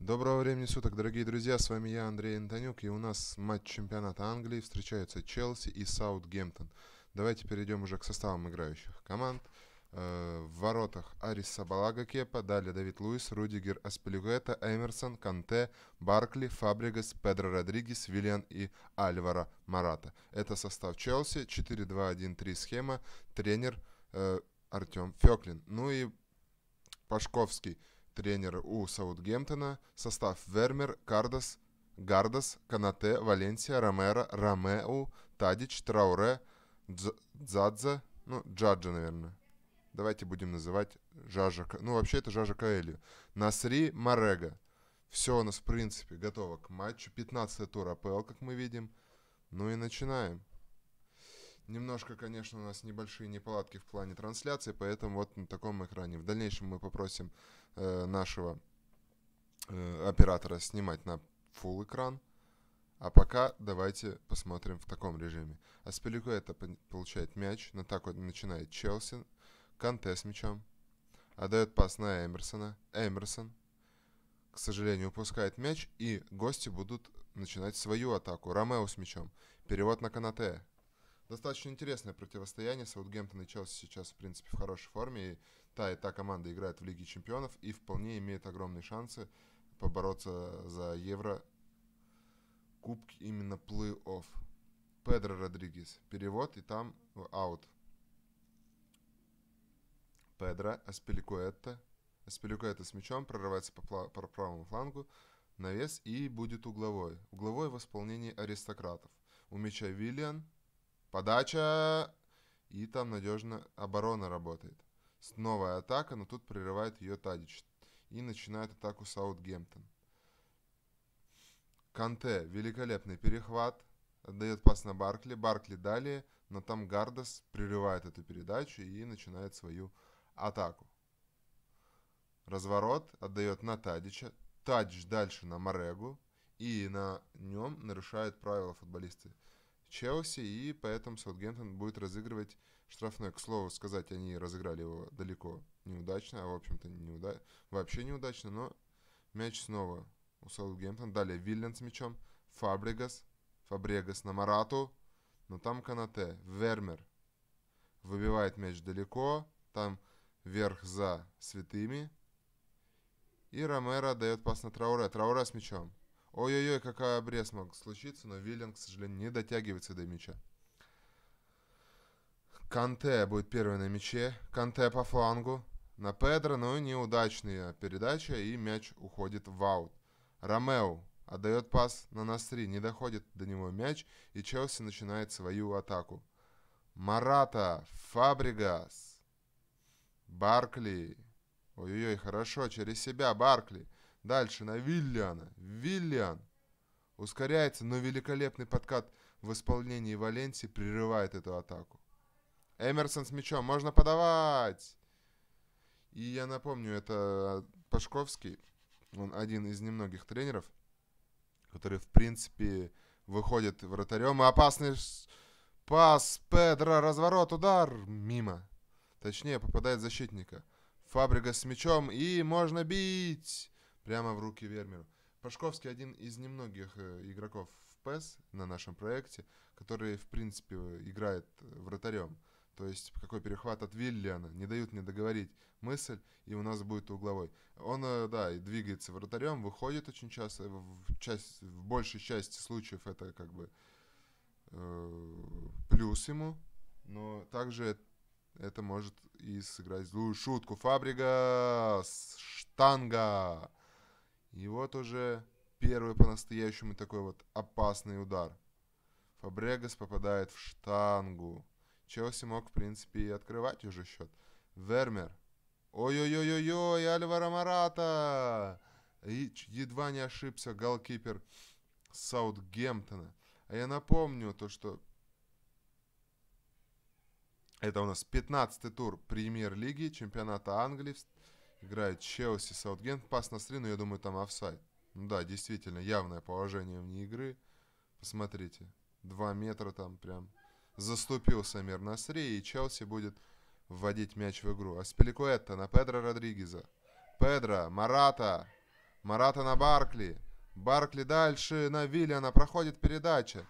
Доброго времени суток, дорогие друзья, с вами я, Андрей Антонюк, и у нас матч чемпионата Англии, встречаются Челси и Саутгемптон. Давайте перейдем уже к составам играющих команд. Э, в воротах Арис Сабалага Кепа, далее Давид Луис, Рудигер Аспилюгета, Эмерсон, Канте, Баркли, Фабригас, Педро Родригес, Вильян и Альвара Марата. Это состав Челси, 4-2-1-3 схема, тренер э, Артем Феклин. Ну и Пашковский тренер у Саутгемптона, состав Вермер, Кардас, Гардас, Канате, Валенсия, Ромеро, Ромеу, Тадич, Трауре, Дз, Дзадзе, ну, Джаджа, наверное. Давайте будем называть Жажа, ну, вообще это Жажа Каэлью. Насри, Марега. Все у нас, в принципе, готово к матчу. 15 тур АПЛ, как мы видим. Ну и начинаем. Немножко, конечно, у нас небольшие неполадки в плане трансляции, поэтому вот на таком экране. В дальнейшем мы попросим э, нашего э, оператора снимать на full экран. А пока давайте посмотрим в таком режиме. Аспиликуэта получает мяч, на так вот начинает Челси, Канте с мячом, отдает пас на Эмерсона, Эмерсон, к сожалению, упускает мяч, и гости будут начинать свою атаку. Ромео с мячом, перевод на Канате, достаточно интересное противостояние. Саутгемптон и Челси сейчас, в принципе, в хорошей форме. И та и та команда играет в Лиге Чемпионов и вполне имеет огромные шансы побороться за Евро Кубки именно плей-офф. Педро Родригес. Перевод, и там аут. Педро Аспеликуэта. Аспеликуэта с мячом прорывается по, пла- по правому флангу. Навес и будет угловой. Угловой в исполнении аристократов. У мяча Виллиан, Подача. И там надежно оборона работает. Новая атака, но тут прерывает ее Тадич. И начинает атаку Саутгемптон. Канте. Великолепный перехват. Отдает пас на Баркли. Баркли далее. Но там Гардас прерывает эту передачу и начинает свою атаку. Разворот отдает на Тадича. Тадич дальше на Морегу И на нем нарушают правила футболисты Челси, и поэтому Саутгемптон будет разыгрывать штрафной. К слову сказать, они разыграли его далеко неудачно, а в общем-то неуда... вообще неудачно, но мяч снова у Саутгемптона. Далее Виллен с мячом, Фабригас, Фабрегас на Марату, но там Канате, Вермер выбивает мяч далеко, там вверх за святыми, и Ромеро дает пас на Трауре. Трауре с мячом. Ой-ой-ой, какая обрез мог случиться, но Виллинг, к сожалению, не дотягивается до мяча. Канте будет первый на мяче. Канте по флангу. На Педро, но ну неудачная передача, и мяч уходит в аут. Ромео отдает пас на Настри, не доходит до него мяч, и Челси начинает свою атаку. Марата, Фабригас, Баркли. Ой-ой-ой, хорошо, через себя Баркли. Дальше на Вильяна, Виллиан ускоряется, но великолепный подкат в исполнении Валенсии прерывает эту атаку. Эмерсон с мячом. Можно подавать! И я напомню, это Пашковский. Он один из немногих тренеров, который, в принципе, выходит вратарем. И опасный пас Педро. Разворот, удар. Мимо. Точнее, попадает защитника. Фабрика с мячом. И можно бить прямо в руки Вермеру. Пашковский один из немногих э, игроков в ПЭС на нашем проекте, который, в принципе, играет э, вратарем. То есть какой перехват от Виллиана, не дают мне договорить мысль, и у нас будет угловой. Он, э, да, и двигается вратарем, выходит очень часто, в, часть, в большей части случаев это как бы э, плюс ему, но также это может и сыграть злую шутку. Фабригас! Штанга! И вот уже первый по-настоящему такой вот опасный удар. Фабрегас попадает в штангу. Челси мог, в принципе, и открывать уже счет. Вермер. Ой-ой-ой-ой-ой, Альвара Марата! И едва не ошибся голкипер Саутгемптона. А я напомню то, что это у нас 15-й тур премьер-лиги чемпионата Англии играет Челси, Саутгент, пас на стрину, я думаю, там офсайд. Ну да, действительно, явное положение вне игры. Посмотрите, два метра там прям заступил Самир Насри, и Челси будет вводить мяч в игру. Аспиликуэта на Педро Родригеза. Педро, Марата. Марата на Баркли. Баркли дальше на Виллиана. Проходит передача.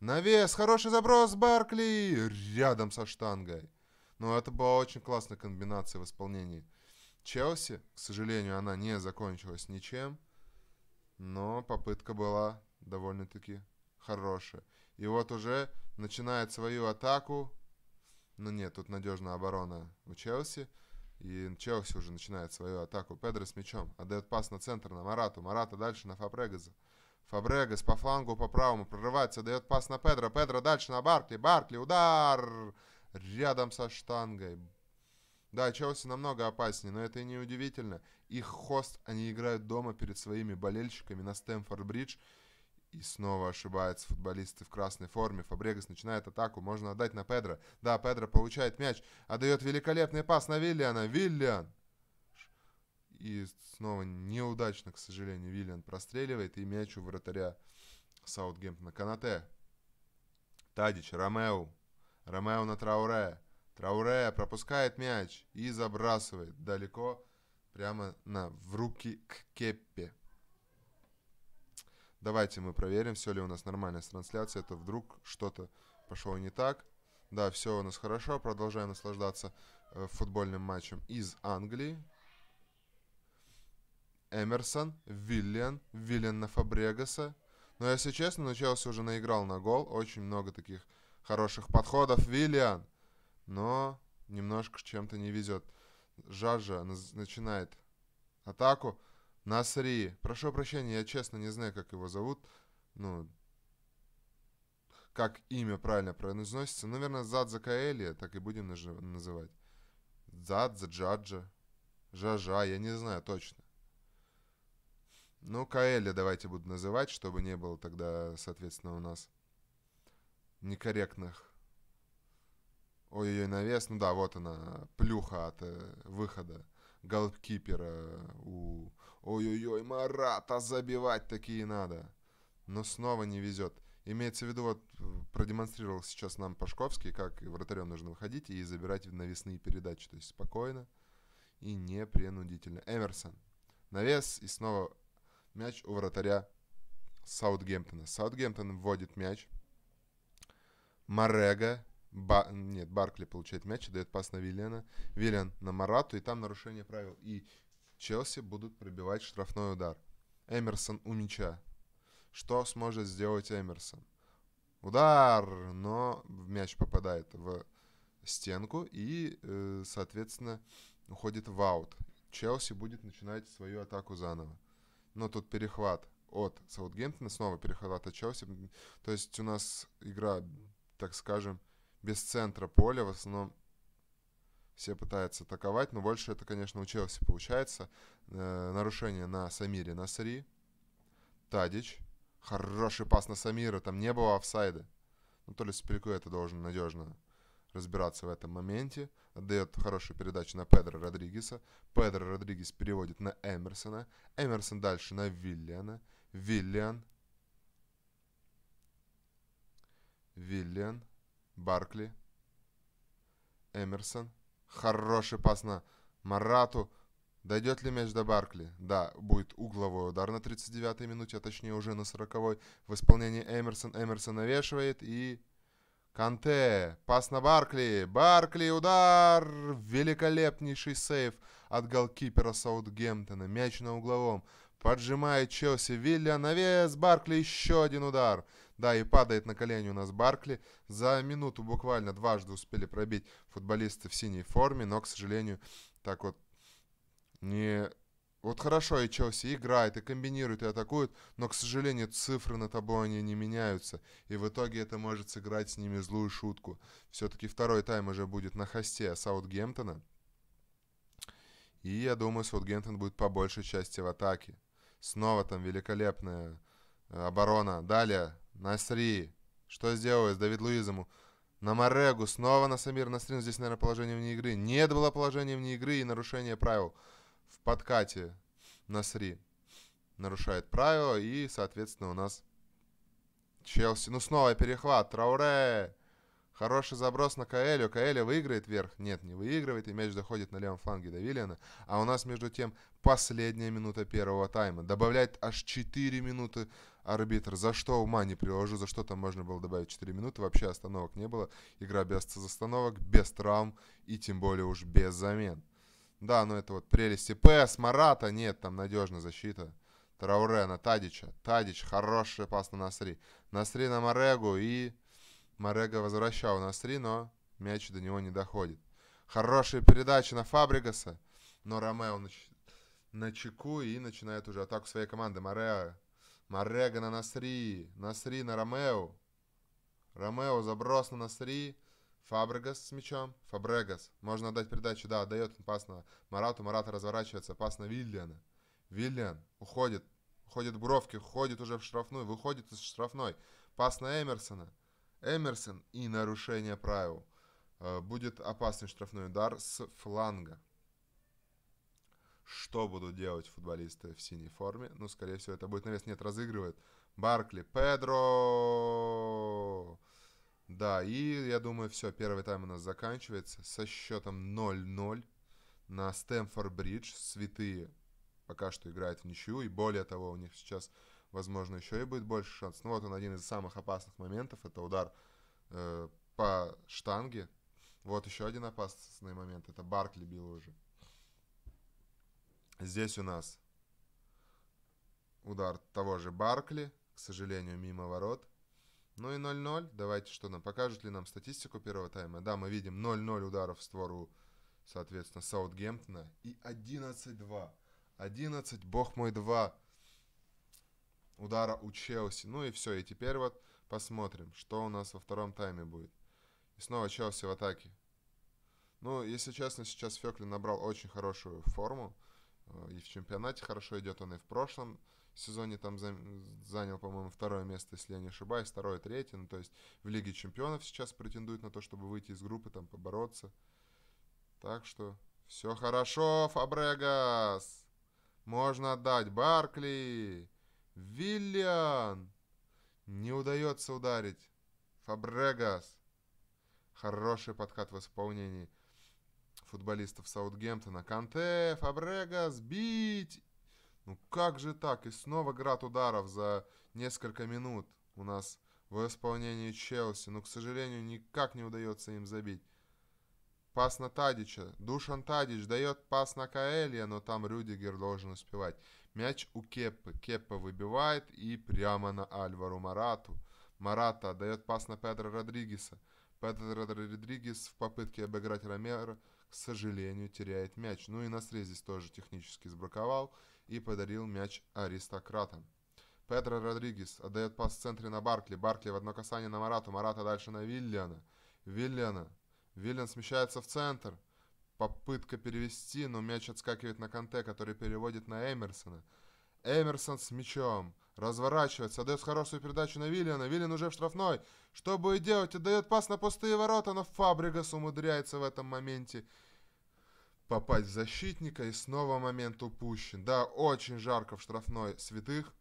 Навес, хороший заброс Баркли рядом со штангой. Но ну, это была очень классная комбинация в исполнении Челси, к сожалению, она не закончилась ничем, но попытка была довольно-таки хорошая. И вот уже начинает свою атаку. Ну нет, тут надежная оборона у Челси. И Челси уже начинает свою атаку. Педро с мячом. Отдает пас на центр, на Марату. Марата дальше на Фабрегаса. Фабрегас по флангу, по правому прорывается. Дает пас на Педро. Педро дальше на Баркли. Баркли, удар! Рядом со штангой. Да, Челси намного опаснее, но это и не удивительно. Их хост, они играют дома перед своими болельщиками на Стэнфорд-Бридж. И снова ошибаются футболисты в красной форме. Фабрегас начинает атаку. Можно отдать на Педро. Да, Педро получает мяч. Отдает великолепный пас на Виллиана. Виллиан! И снова неудачно, к сожалению, Виллиан простреливает. И мяч у вратаря Саутгемптона. Канате. Тадич, Ромео. Ромео на Трауре. Трауре пропускает мяч и забрасывает далеко прямо на, в руки к Кеппе. Давайте мы проверим, все ли у нас нормальная трансляция. Это а вдруг что-то пошло не так. Да, все у нас хорошо. Продолжаем наслаждаться э, футбольным матчем из Англии. Эмерсон, Виллиан, Виллиан на Фабрегаса. Но, ну, если честно, начался ну, уже наиграл на гол. Очень много таких хороших подходов. Виллиан но немножко с чем-то не везет. Жажа начинает атаку. Насри. Прошу прощения, я честно не знаю, как его зовут. Ну, как имя правильно произносится. Ну, наверное, Задза Каэлия, так и будем называть. Задза, Джаджа, Жажа, я не знаю точно. Ну, Каэля давайте буду называть, чтобы не было тогда, соответственно, у нас некорректных Ой-ой-ой, навес. Ну да, вот она, плюха от э, выхода голкипера. У... Ой-ой-ой, Марата забивать такие надо. Но снова не везет. Имеется в виду, вот продемонстрировал сейчас нам Пашковский, как вратарем нужно выходить и забирать навесные передачи. То есть спокойно и непринудительно. Эмерсон. Навес и снова мяч у вратаря Саутгемптона. Саутгемптон вводит мяч. Морега Ба, нет, Баркли получает мяч и дает пас на Виллиана. Виллиан на Марату, и там нарушение правил. И Челси будут пробивать штрафной удар. Эмерсон у мяча. Что сможет сделать Эмерсон? Удар, но мяч попадает в стенку и, э, соответственно, уходит в аут. Челси будет начинать свою атаку заново. Но тут перехват от Саутгемптона, снова перехват от Челси. То есть у нас игра, так скажем, без центра поля. В основном все пытаются атаковать, но больше это, конечно, у Челси получается. Э, нарушение на Самире Насри. Тадич. Хороший пас на Самира, там не было офсайда. Ну, то ли Спельку это должен надежно разбираться в этом моменте. Отдает хорошую передачу на Педро Родригеса. Педро Родригес переводит на Эмерсона. Эмерсон дальше на Виллиана. Виллиан. Виллиан. Баркли. Эмерсон. Хороший пас на Марату. Дойдет ли мяч до Баркли? Да, будет угловой удар на 39-й минуте, а точнее уже на 40-й. В исполнении Эмерсон. Эмерсон навешивает и... Канте, пас на Баркли, Баркли, удар! Великолепнейший сейв от голкипера Саутгемптона, мяч на угловом. Поджимает Челси, Вилья, навес, Баркли, еще один удар. Да, и падает на колени у нас Баркли. За минуту буквально дважды успели пробить футболисты в синей форме, но, к сожалению, так вот не... Вот хорошо и Челси играет, и комбинирует, и атакует, но, к сожалению, цифры на табло они не меняются. И в итоге это может сыграть с ними злую шутку. Все-таки второй тайм уже будет на хосте Саутгемптона. И я думаю, Саутгемптон будет по большей части в атаке. Снова там великолепная э, оборона. Далее Насри. Что сделаю с Давид Луизому? На Морегу. Снова на Самир Насрин. Здесь, наверное, положение вне игры. Нет было положения вне игры и нарушение правил. В подкате Насри нарушает правила. И, соответственно, у нас Челси. Ну, снова перехват. Трауре. Хороший заброс на Каэлю. Каэля выиграет вверх? Нет, не выигрывает. И мяч доходит на левом фланге до Виллиана. А у нас, между тем, последняя минута первого тайма. добавляет аж 4 минуты арбитр, за что ума не приложу, за что там можно было добавить 4 минуты, вообще остановок не было, игра без остановок, без травм и тем более уж без замен. Да, но ну это вот прелести ПС, Марата, нет, там надежная защита. Трауре на Тадича. Тадич, хороший пас на Насри. Насри на Марегу и... Марега возвращал Насри, но мяч до него не доходит. Хорошая передача на Фабригаса, но Ромео нач... на чеку и начинает уже атаку своей команды. Морео Моррега на Насри! Насри на Ромео!» Ромео заброс на Насри. Фабрегас с мячом. Фабрегас. Можно отдать передачу. Да, Дает пас на Марату. Марат разворачивается. Пас на Виллиана. Виллиан уходит. Уходит в бровки. Уходит уже в штрафную. Выходит из штрафной. Пас на Эмерсона. Эмерсон и нарушение правил. Э, будет опасный штрафной удар с фланга что будут делать футболисты в синей форме. Ну, скорее всего, это будет навес. Нет, разыгрывает Баркли, Педро. Да, и я думаю, все, первый тайм у нас заканчивается со счетом 0-0 на Стэмфорд-Бридж. Святые пока что играют в ничью, и более того, у них сейчас, возможно, еще и будет больше шансов. Ну, вот он один из самых опасных моментов, это удар э, по штанге. Вот еще один опасный момент, это Баркли бил уже. Здесь у нас удар того же Баркли, к сожалению, мимо ворот. Ну и 0-0. Давайте что нам, покажут ли нам статистику первого тайма? Да, мы видим 0-0 ударов в створу, соответственно, Саутгемптона. И 11-2. 11, бог мой, 2 удара у Челси. Ну и все, и теперь вот посмотрим, что у нас во втором тайме будет. И снова Челси в атаке. Ну, если честно, сейчас Фёклин набрал очень хорошую форму. Э, и в чемпионате хорошо идет он и в прошлом сезоне там занял, по-моему, второе место, если я не ошибаюсь, второе, третье. Ну, то есть в Лиге чемпионов сейчас претендует на то, чтобы выйти из группы, там побороться. Так что все хорошо, Фабрегас. Можно отдать Баркли. Виллиан. Не удается ударить. Фабрегас. Хороший подкат в исполнении футболистов Саутгемптона. Канте, Фабрега, сбить! Ну как же так? И снова град ударов за несколько минут у нас в исполнении Челси. Но, ну, к сожалению, никак не удается им забить. Пас на Тадича. Душан Тадич дает пас на Каэлья, но там Рюдигер должен успевать. Мяч у Кеппы. Кеппа выбивает и прямо на Альвару Марату. Марата дает пас на Педро Родригеса. Педро Родригес в попытке обыграть Ромеро к сожалению, теряет мяч. Ну и на срезе тоже технически сбраковал и подарил мяч аристократам. Петро Родригес отдает пас в центре на Баркли. Баркли в одно касание на Марату. Марата дальше на Виллиана. Виллиана. Виллиан смещается в центр. Попытка перевести, но мяч отскакивает на Канте, который переводит на Эмерсона. Эмерсон с мячом. Разворачивается, отдает хорошую передачу на Виллиана. Виллиан уже в штрафной. Что будет делать? Отдает пас на пустые ворота, но Фабригас умудряется в этом моменте попасть в защитника. И снова момент упущен. Да, очень жарко в штрафной святых.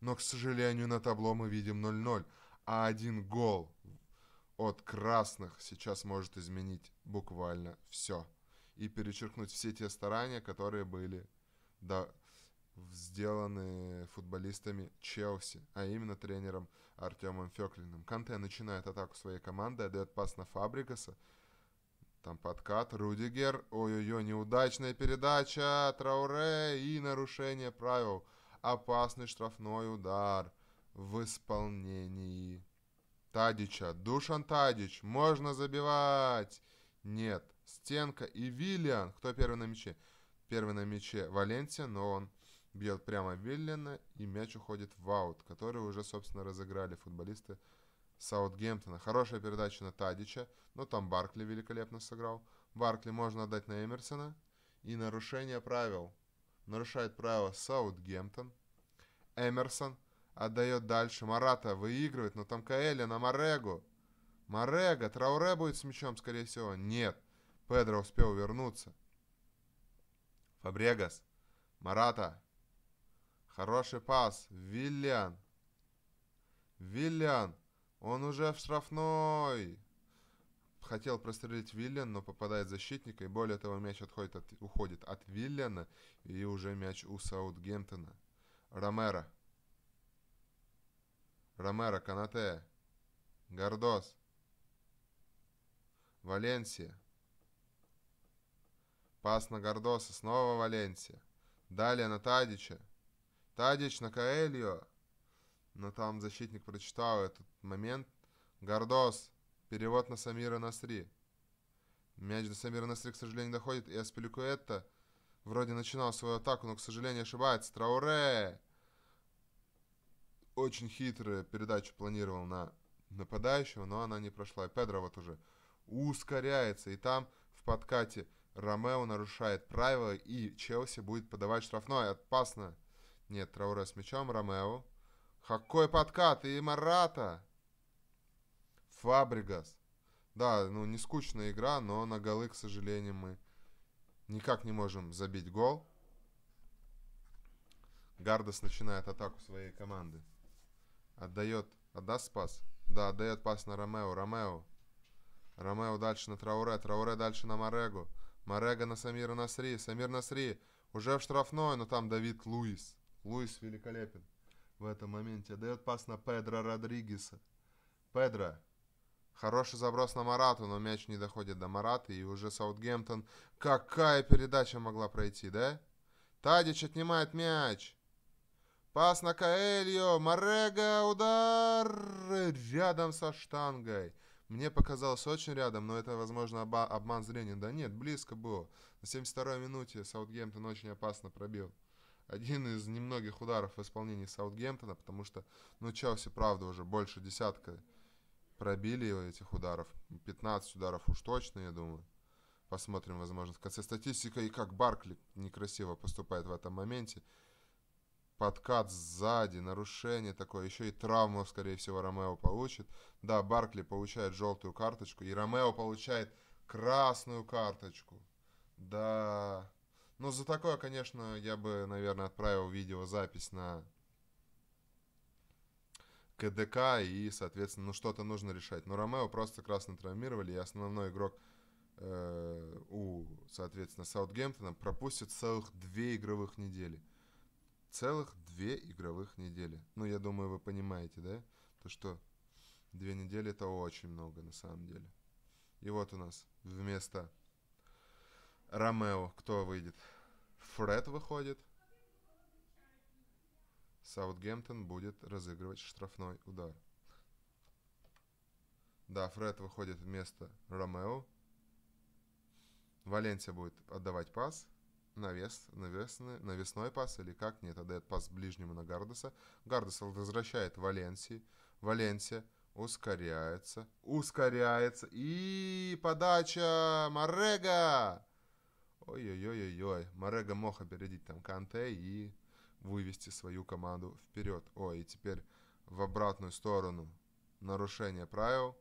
Но, к сожалению, на табло мы видим 0-0. А один гол от красных сейчас может изменить буквально все. И перечеркнуть все те старания, которые были до сделаны футболистами Челси, а именно тренером Артемом Феклиным. Канте начинает атаку своей команды, отдает пас на Фабрикаса. Там подкат, Рудигер, ой-ой-ой, неудачная передача, Трауре и нарушение правил. Опасный штрафной удар в исполнении Тадича. Душан Тадич, можно забивать! Нет, Стенка и Виллиан. Кто первый на мяче? Первый на мяче Валенсия, но он бьет прямо Виллина, и мяч уходит в аут, который уже, собственно, разыграли футболисты Саутгемптона. Хорошая передача на Тадича, но там Баркли великолепно сыграл. Баркли можно отдать на Эмерсона. И нарушение правил. Нарушает правила Саутгемптон. Эмерсон отдает дальше. Марата выигрывает, но там Каэля на морегу. Морега Трауре будет с мячом, скорее всего. Нет, Педро успел вернуться. Фабрегас, Марата, Хороший пас. Виллиан. Виллиан. Он уже в штрафной. Хотел прострелить Виллиан, но попадает защитника. И более того, мяч отходит от, уходит от Виллиана. И уже мяч у Саутгемптона. Ромеро. Ромеро, Канате. Гордос. Валенсия. Пас на Гордоса. Снова Валенсия. Далее на Тадича. «Тадич на Каэльо!» Но там защитник прочитал этот момент. «Гордос! Перевод на Самира Насри!» Мяч до Самира Насри, к сожалению, доходит, и Аспиликуэта вроде начинал свою атаку, но, к сожалению, ошибается. Трауре! Очень хитрую передачу планировал на нападающего, но она не прошла. И Педро вот уже ускоряется, и там в подкате Ромео нарушает правила, и Челси будет подавать штрафной. Опасно! Нет, Трауре с мячом, Ромео. Какой подкат и Марата! Фабригас. Да, ну не скучная игра, но на голы, к сожалению, мы никак не можем забить гол. Гардос начинает атаку своей команды. Отдает, отдаст пас? Да, отдает пас на Ромео. Ромео. Ромео дальше на Трауре. Трауре дальше на Марегу. Марега на Самира Насри. Самир Насри уже в штрафной, но там Давид Луис. Луис великолепен в этом моменте. Дает пас на Педро Родригеса. Педро. Хороший заброс на Марату, но мяч не доходит до Мараты. И уже Саутгемптон. Какая передача могла пройти, да? Тадич отнимает мяч. Пас на Каэльо. Марега Удар. Рядом со штангой. Мне показалось очень рядом, но это, возможно, обман зрения. Да нет, близко было. На 72-й минуте Саутгемптон очень опасно пробил один из немногих ударов в исполнении Саутгемптона, потому что, ну, Челси, правда, уже больше десятка пробили этих ударов. 15 ударов уж точно, я думаю. Посмотрим, возможно, в конце статистика и как Баркли некрасиво поступает в этом моменте. Подкат сзади, нарушение такое, еще и травму, скорее всего, Ромео получит. Да, Баркли получает желтую карточку, и Ромео получает красную карточку. Да. Но за такое, конечно, я бы, наверное, отправил видеозапись на КДК и, соответственно, ну что-то нужно решать. Но Ромео просто красно травмировали, и основной игрок э, у, соответственно, Саутгемптона пропустит целых две игровых недели. Целых две игровых недели. Ну, я думаю, вы понимаете, да? То, что две недели это очень много на самом деле. И вот у нас вместо Ромео, кто выйдет? Фред выходит. Саутгемптон будет разыгрывать штрафной удар. Да, Фред выходит вместо Ромео. Валенсия будет отдавать пас. Навес, навесный, навесной пас или как? Нет, отдает пас ближнему на Гардеса. Гардес возвращает Валенсии. Валенсия ускоряется, ускоряется. И подача Морега! ой-ой-ой-ой, ой! Морега мог опередить там Канте и вывести свою команду вперед. Ой, и теперь в обратную сторону нарушение правил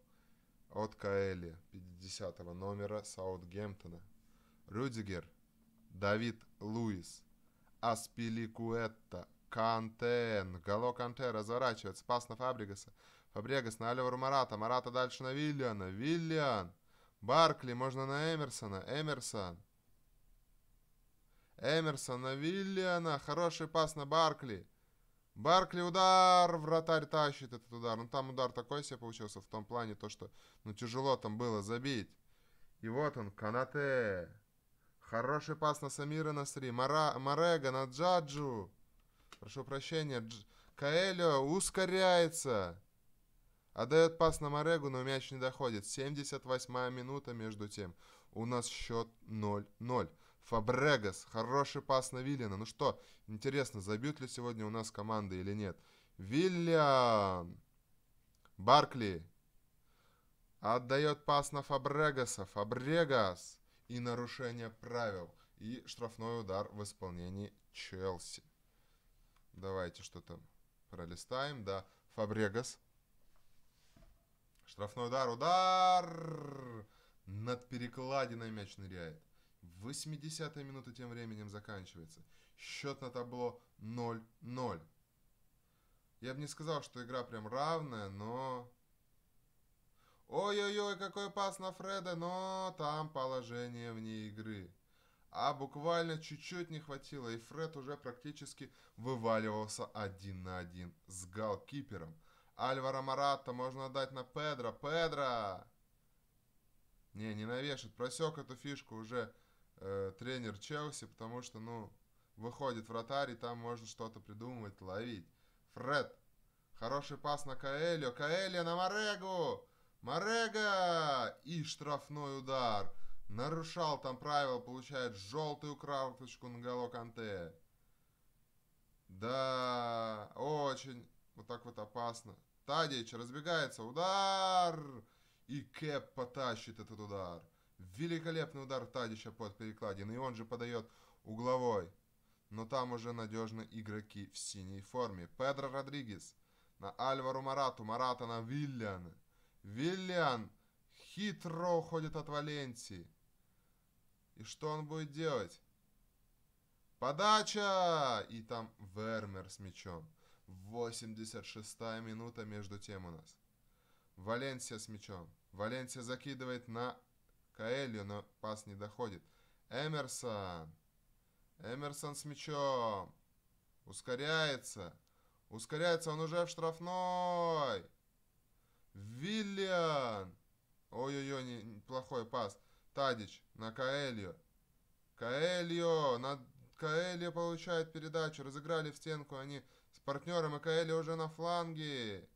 от Каэли 50 номера Саутгемптона. Рюдигер, Давид Луис, Аспиликуэта, Канте, Гало Канте разворачивается, пас на Фабригаса. Фабригас на Оливеру Марата, Марата дальше на Виллиана, Виллиан. Баркли, можно на Эмерсона, Эмерсон. Эмерсон на Виллиана, хороший пас на Баркли. Баркли удар, вратарь тащит этот удар. Ну там удар такой себе получился в том плане, то что ну тяжело там было забить. И вот он, Канате. Хороший пас на Самира Насри. Мара, Марега на Джаджу. Прошу прощения, Дж... Каэльо ускоряется. Отдает пас на Марегу, но мяч не доходит. 78 минута между тем. У нас счет 0-0. Фабрегас, хороший пас на Виллина. Ну что, интересно, забьют ли сегодня у нас команды или нет? Виллиан! Баркли! Отдает пас на Фабрегаса. Фабрегас! И нарушение правил. И штрафной удар в исполнении Челси. Давайте что-то пролистаем. Да, Фабрегас. Штрафной удар, удар! Над перекладиной мяч ныряет. 80-я минута тем временем заканчивается. Счет на табло 0-0. Я бы не сказал, что игра прям равная, но... Ой-ой-ой, какой пас на Фреда, но там положение вне игры. А буквально чуть-чуть не хватило, и Фред уже практически вываливался один на один с галкипером. Альвара Маратта можно отдать на Педро. Педро! Не, не навешать, просек эту фишку уже э, тренер Челси, потому что, ну, выходит вратарь, и там можно что-то придумывать, ловить. Фред. Хороший пас на Каэльо. Каэльо на Морегу, Морега И штрафной удар. Нарушал там правила, получает желтую карточку на голо Канте. Да, очень вот так вот опасно. Тадич разбегается, удар! И Кэп потащит этот удар. Великолепный удар Тадича под перекладиной, и он же подает угловой. Но там уже надежны игроки в синей форме. Педро Родригес на Альвару Марату, Марата на Виллиана. Виллиан хитро уходит от Валенсии. И что он будет делать? Подача! И там Вермер с мячом. 86-я минута между тем у нас. Валенсия с мячом. Валенсия закидывает на Каэлью, но пас не доходит. Эмерсон! Эмерсон с мячом! Ускоряется! Ускоряется, он уже в штрафной! Виллиан! Ой-ой-ой, плохой пас. Тадич на Каэлью. Каэльо! На... Каэльо получает передачу. Разыграли в стенку они с партнером, и Каэльо уже на фланге.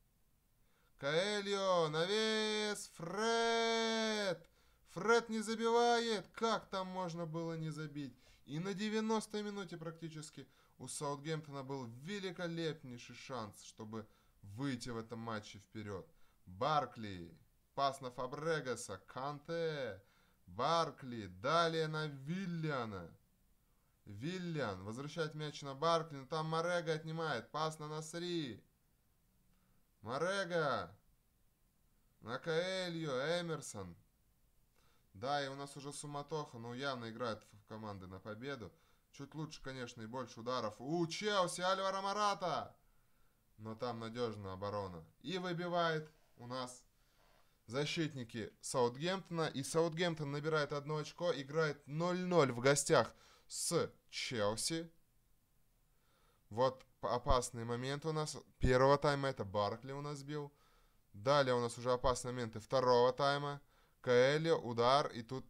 Каэльо! Навес! Фред! Фред не забивает! Как там можно было не забить? И на 90-й минуте практически у Саутгемптона был великолепнейший шанс, чтобы выйти в этом матче вперед. Баркли, пас на Фабрегаса, Канте, Баркли, далее на Вильяна, Вильян, возвращает мяч на Баркли, но там Морега отнимает, пас на Насри. Морега, на Каэльо, Эмерсон, да, и у нас уже суматоха, но явно играет в команды на победу. Чуть лучше, конечно, и больше ударов. У Челси Альвара Марата! Но там надежная оборона. И выбивает у нас защитники Саутгемптона. И Саутгемптон набирает одно очко, играет 0-0 в гостях с Челси. Вот опасный момент у нас. Первого тайма это Баркли у нас бил. Далее у нас уже опасные моменты второго тайма. Каэля, удар, и тут...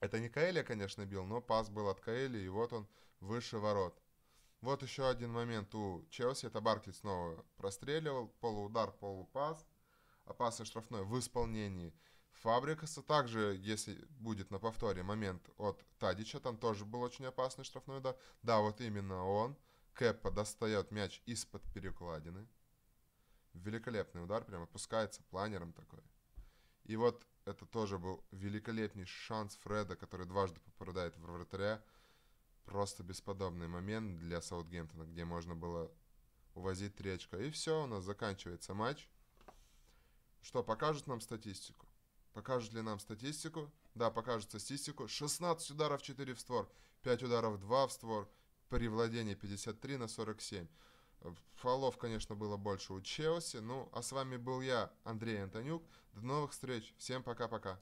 Это не Каэля, конечно, бил, но пас был от Каэля, и вот он выше ворот. Вот еще один момент у Челси. Это Баркли снова простреливал. Полуудар, полупас. Опасный а штрафной в исполнении Фабрикаса. Также, если будет на повторе момент от Тадича, там тоже был очень опасный штрафной удар. Да, вот именно он. Кэпа достает мяч из-под перекладины. Великолепный удар, прям опускается планером такой. И вот это тоже был великолепный шанс Фреда, который дважды попадает в вратаря. Просто бесподобный момент для Саутгемптона, где можно было увозить три очка. И все, у нас заканчивается матч. Что, покажут нам статистику? Покажут ли нам статистику? Да, покажут статистику. 16 ударов, 4 в створ, 5 ударов, 2 в створ, при владении 53 на 47. Фолов, конечно, было больше у Челси. Ну, а с вами был я, Андрей Антонюк. До новых встреч. Всем пока-пока.